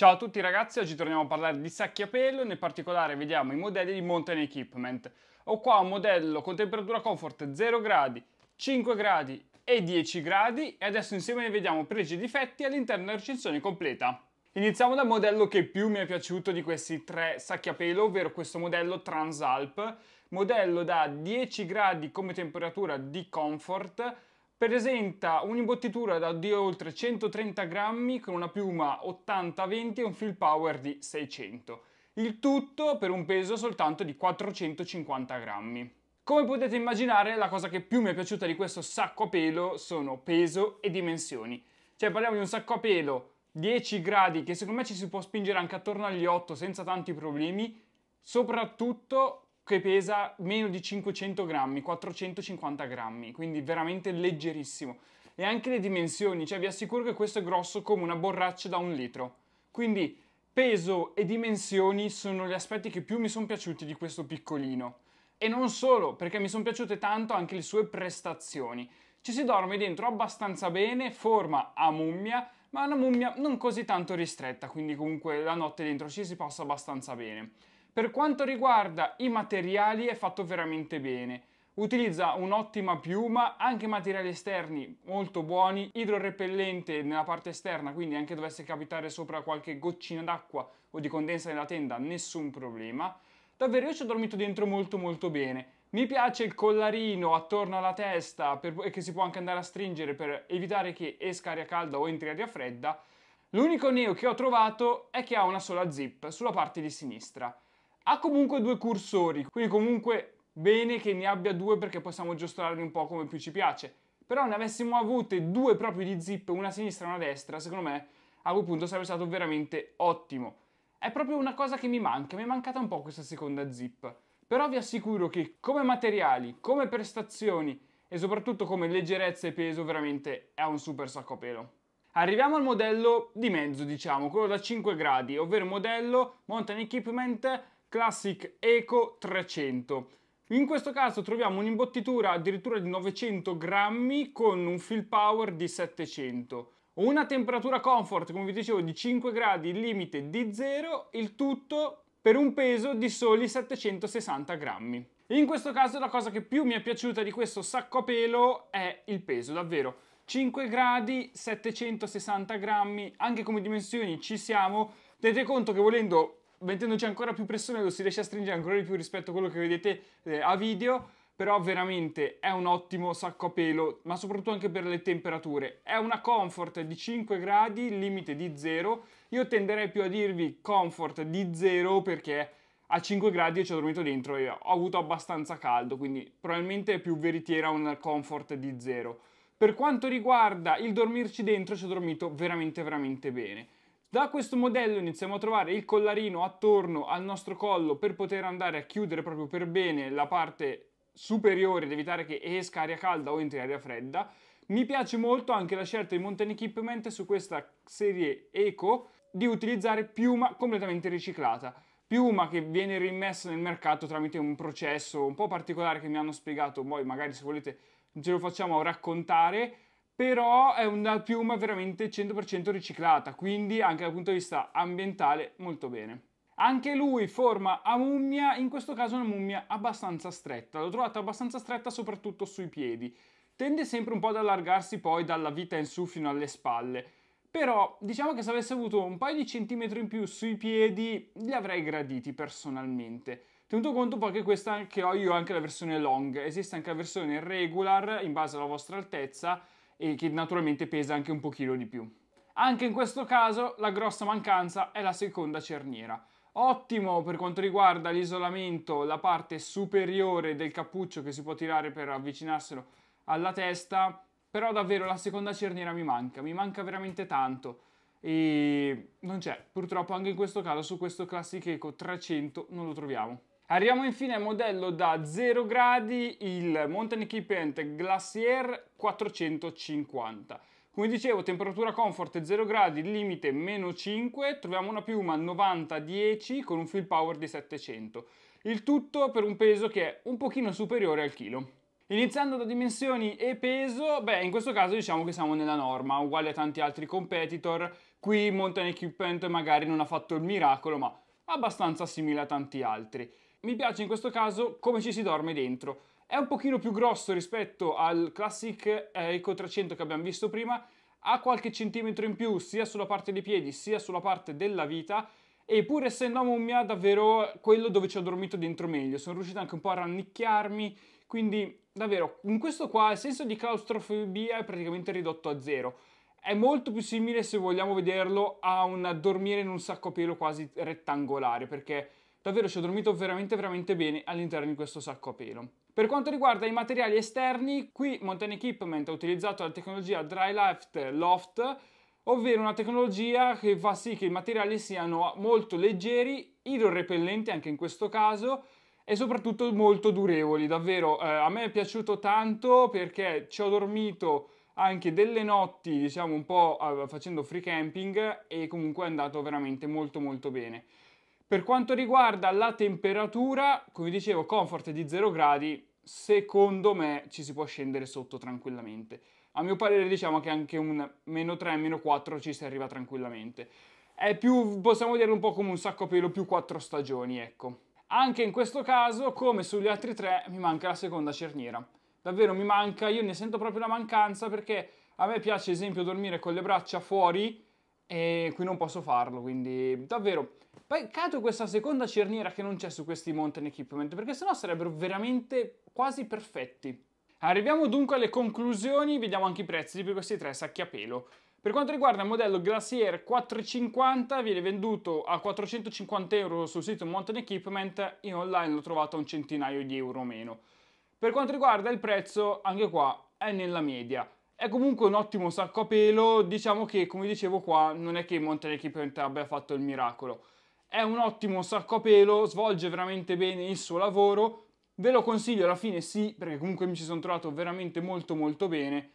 Ciao a tutti ragazzi, oggi torniamo a parlare di sacchi a pelo, nel particolare vediamo i modelli di Mountain Equipment. Ho qua un modello con temperatura comfort 0 gradi, 5 gradi e 10 gradi e adesso insieme ne vediamo pregi e difetti all'interno della recensione completa. Iniziamo dal modello che più mi è piaciuto di questi tre sacchi a pelo, ovvero questo modello Transalp, modello da 10 gradi come temperatura di comfort Presenta un'imbottitura da di oltre 130 grammi con una piuma 80-20 e un fill power di 600. Il tutto per un peso soltanto di 450 grammi. Come potete immaginare, la cosa che più mi è piaciuta di questo sacco a pelo sono peso e dimensioni. Cioè parliamo di un sacco a pelo 10 gradi che secondo me ci si può spingere anche attorno agli 8 senza tanti problemi, soprattutto che pesa meno di 500 grammi, 450 grammi, quindi veramente leggerissimo. E anche le dimensioni, cioè vi assicuro che questo è grosso come una borraccia da un litro. Quindi peso e dimensioni sono gli aspetti che più mi sono piaciuti di questo piccolino. E non solo, perché mi sono piaciute tanto anche le sue prestazioni. Ci si dorme dentro abbastanza bene, forma a mummia, ma una mummia non così tanto ristretta, quindi comunque la notte dentro ci si passa abbastanza bene. Per quanto riguarda i materiali è fatto veramente bene. Utilizza un'ottima piuma, anche materiali esterni molto buoni, idrorepellente nella parte esterna, quindi anche dovesse capitare sopra qualche goccina d'acqua o di condensa nella tenda, nessun problema. Davvero io ci ho dormito dentro molto molto bene. Mi piace il collarino attorno alla testa per, che si può anche andare a stringere per evitare che esca aria calda o entri aria fredda. L'unico neo che ho trovato è che ha una sola zip sulla parte di sinistra. Ha comunque due cursori, quindi comunque bene che ne abbia due perché possiamo giostrarli un po' come più ci piace. Però ne avessimo avute due proprio di zip, una a sinistra e una a destra, secondo me a quel punto sarebbe stato veramente ottimo. È proprio una cosa che mi manca, mi è mancata un po' questa seconda zip. Però vi assicuro che come materiali, come prestazioni e soprattutto come leggerezza e peso veramente è un super sacco a pelo. Arriviamo al modello di mezzo, diciamo, quello da 5 gradi, ovvero modello Mountain Equipment Classic Eco 300. In questo caso troviamo un'imbottitura addirittura di 900 grammi con un fill power di 700. Una temperatura comfort, come vi dicevo, di 5 gradi, limite di 0, il tutto per un peso di soli 760 grammi. In questo caso la cosa che più mi è piaciuta di questo sacco a pelo è il peso, davvero. 5 gradi, 760 grammi, anche come dimensioni ci siamo. Tenete conto che volendo mettendoci ancora più pressione lo si riesce a stringere ancora di più rispetto a quello che vedete eh, a video però veramente è un ottimo sacco a pelo, ma soprattutto anche per le temperature. È una comfort di 5 gradi, limite di 0. Io tenderei più a dirvi comfort di 0 perché a 5 gradi ci ho dormito dentro e ho avuto abbastanza caldo, quindi probabilmente è più veritiera un comfort di 0. Per quanto riguarda il dormirci dentro, ci ho dormito veramente veramente bene. Da questo modello iniziamo a trovare il collarino attorno al nostro collo per poter andare a chiudere proprio per bene la parte superiore ed evitare che esca aria calda o entri aria fredda. Mi piace molto anche la scelta di Mountain Equipment su questa serie Eco di utilizzare piuma completamente riciclata piuma che viene rimessa nel mercato tramite un processo un po' particolare che mi hanno spiegato, poi magari se volete ce lo facciamo raccontare, però è una piuma veramente 100% riciclata, quindi anche dal punto di vista ambientale molto bene. Anche lui forma a mummia, in questo caso una mummia abbastanza stretta, l'ho trovata abbastanza stretta soprattutto sui piedi. Tende sempre un po' ad allargarsi poi dalla vita in su fino alle spalle, però diciamo che se avesse avuto un paio di centimetri in più sui piedi li avrei graditi personalmente. Tenuto conto poi che questa che ho io anche la versione long, esiste anche la versione regular in base alla vostra altezza e che naturalmente pesa anche un pochino di più. Anche in questo caso la grossa mancanza è la seconda cerniera. Ottimo per quanto riguarda l'isolamento, la parte superiore del cappuccio che si può tirare per avvicinarselo alla testa, però davvero la seconda cerniera mi manca, mi manca veramente tanto e non c'è, purtroppo anche in questo caso su questo classicheco 300 non lo troviamo. Arriviamo infine al modello da 0 gradi, il Mountain Equipment Glacier 450. Come dicevo, temperatura comfort 0 gradi, limite meno 5, troviamo una piuma 90-10 con un fill power di 700. Il tutto per un peso che è un pochino superiore al chilo. Iniziando da dimensioni e peso, beh, in questo caso diciamo che siamo nella norma, uguale a tanti altri competitor. Qui Mountain Equipment magari non ha fatto il miracolo, ma abbastanza simile a tanti altri. Mi piace in questo caso come ci si dorme dentro. È un pochino più grosso rispetto al Classic eh, Eco 300 che abbiamo visto prima, ha qualche centimetro in più sia sulla parte dei piedi sia sulla parte della vita, e pur essendo a mummia davvero quello dove ci ho dormito dentro meglio, sono riuscito anche un po' a rannicchiarmi, quindi davvero in questo qua il senso di claustrofobia è praticamente ridotto a zero. È molto più simile, se vogliamo vederlo, a un dormire in un sacco a pelo quasi rettangolare, perché davvero ci ho dormito veramente veramente bene all'interno di questo sacco a pelo. Per quanto riguarda i materiali esterni, qui Mountain Equipment ha utilizzato la tecnologia Dry Lift Loft, ovvero una tecnologia che fa sì che i materiali siano molto leggeri, idrorepellenti anche in questo caso, e soprattutto molto durevoli. Davvero, eh, a me è piaciuto tanto perché ci ho dormito anche delle notti, diciamo un po' eh, facendo free camping e comunque è andato veramente molto molto bene. Per quanto riguarda la temperatura, come dicevo, comfort di 0 gradi, secondo me ci si può scendere sotto tranquillamente. A mio parere diciamo che anche un meno 3, meno 4 ci si arriva tranquillamente. È più, possiamo dirlo un po' come un sacco a pelo più 4 stagioni, ecco. Anche in questo caso, come sugli altri tre, mi manca la seconda cerniera. Davvero mi manca, io ne sento proprio la mancanza perché a me piace, ad esempio, dormire con le braccia fuori e qui non posso farlo, quindi davvero peccato questa seconda cerniera che non c'è su questi mountain equipment, perché sennò sarebbero veramente quasi perfetti. Arriviamo dunque alle conclusioni, vediamo anche i prezzi di questi tre sacchi a pelo. Per quanto riguarda il modello Glacier 450 viene venduto a 450 euro sul sito Mountain Equipment, in online l'ho trovato a un centinaio di euro o meno. Per quanto riguarda il prezzo, anche qua è nella media. È comunque un ottimo sacco a pelo, diciamo che come dicevo qua non è che Monterecchi Penta abbia fatto il miracolo. È un ottimo sacco a pelo, svolge veramente bene il suo lavoro, ve lo consiglio alla fine sì, perché comunque mi ci sono trovato veramente molto molto bene,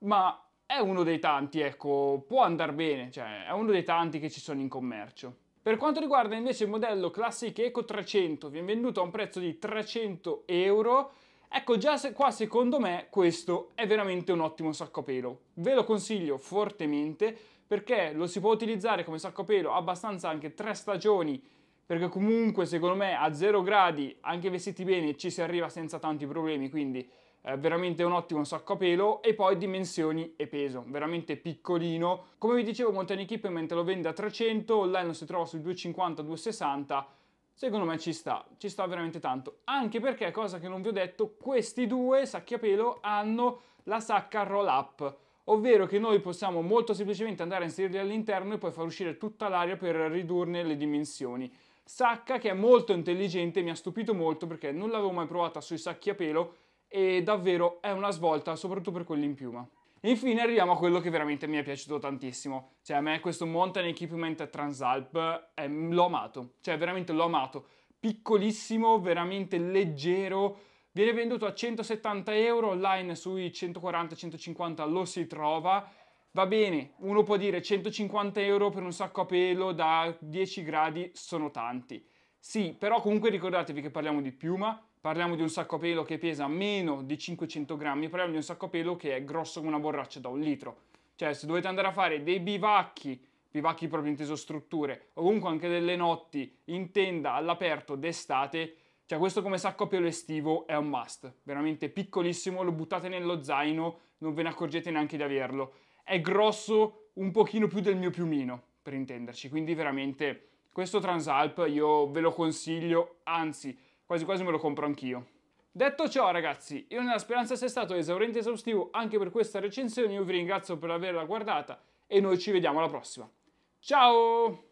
ma è uno dei tanti, ecco, può andare bene, cioè è uno dei tanti che ci sono in commercio. Per quanto riguarda invece il modello Classic Eco 300, viene venduto a un prezzo di 300 euro, Ecco, già se qua secondo me questo è veramente un ottimo saccopelo. Ve lo consiglio fortemente perché lo si può utilizzare come saccopelo abbastanza anche tre stagioni perché comunque secondo me a zero gradi, anche vestiti bene, ci si arriva senza tanti problemi, quindi eh, veramente un ottimo sacco a pelo e poi dimensioni e peso, veramente piccolino. Come vi dicevo Mountain Equipment lo vende a 300, online lo si trova sui 250-260 Secondo me ci sta, ci sta veramente tanto, anche perché, cosa che non vi ho detto, questi due sacchi a pelo hanno la sacca roll up, ovvero che noi possiamo molto semplicemente andare a inserirli all'interno e poi far uscire tutta l'aria per ridurne le dimensioni. Sacca che è molto intelligente, mi ha stupito molto perché non l'avevo mai provata sui sacchi a pelo e davvero è una svolta, soprattutto per quelli in piuma. Infine arriviamo a quello che veramente mi è piaciuto tantissimo, cioè a me questo Mountain Equipment Transalp eh, l'ho amato, cioè veramente l'ho amato, piccolissimo, veramente leggero, viene venduto a 170 euro, online sui 140-150 lo si trova, va bene, uno può dire 150 euro per un sacco a pelo da 10 gradi sono tanti, sì, però comunque ricordatevi che parliamo di piuma, parliamo di un sacco a pelo che pesa meno di 500 grammi, parliamo di un sacco a pelo che è grosso come una borraccia da un litro. Cioè, se dovete andare a fare dei bivacchi, bivacchi proprio inteso strutture, o comunque anche delle notti in tenda all'aperto d'estate, cioè questo come sacco a pelo estivo è un must. Veramente piccolissimo, lo buttate nello zaino, non ve ne accorgete neanche di averlo. È grosso un pochino più del mio piumino, per intenderci, quindi veramente questo Transalp io ve lo consiglio, anzi Quasi quasi me lo compro anch'io. Detto ciò ragazzi, io nella speranza sia stato esauriente e esaustivo anche per questa recensione, io vi ringrazio per averla guardata e noi ci vediamo alla prossima. Ciao!